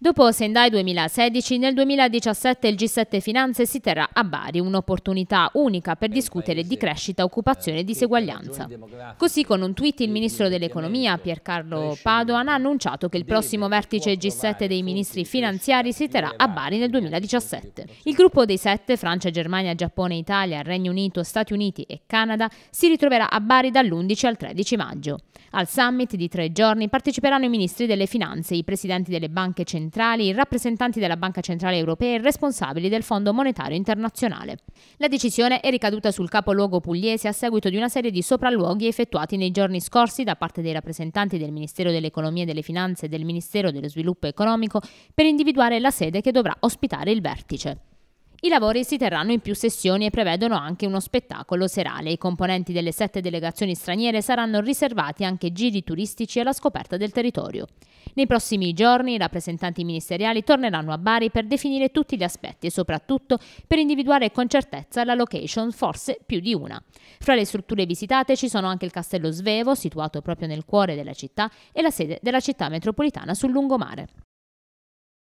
Dopo Sendai 2016, nel 2017 il G7 Finanze si terrà a Bari, un'opportunità unica per discutere di crescita, occupazione e diseguaglianza. Così con un tweet il ministro dell'economia Piercarlo Padoan ha annunciato che il prossimo vertice G7 dei ministri finanziari si terrà a Bari nel 2017. Il gruppo dei sette, Francia, Germania, Giappone, Italia, Regno Unito, Stati Uniti e Canada, si ritroverà a Bari dall'11 al 13 maggio. Al summit di tre giorni parteciperanno i ministri delle finanze, i presidenti delle banche centrali, centrali, rappresentanti della Banca Centrale Europea e responsabili del Fondo Monetario Internazionale. La decisione è ricaduta sul capoluogo pugliese a seguito di una serie di sopralluoghi effettuati nei giorni scorsi da parte dei rappresentanti del Ministero dell'Economia e delle Finanze e del Ministero dello Sviluppo Economico per individuare la sede che dovrà ospitare il vertice. I lavori si terranno in più sessioni e prevedono anche uno spettacolo serale. I componenti delle sette delegazioni straniere saranno riservati anche giri turistici alla scoperta del territorio. Nei prossimi giorni i rappresentanti ministeriali torneranno a Bari per definire tutti gli aspetti e soprattutto per individuare con certezza la location, forse più di una. Fra le strutture visitate ci sono anche il Castello Svevo, situato proprio nel cuore della città, e la sede della città metropolitana sul lungomare.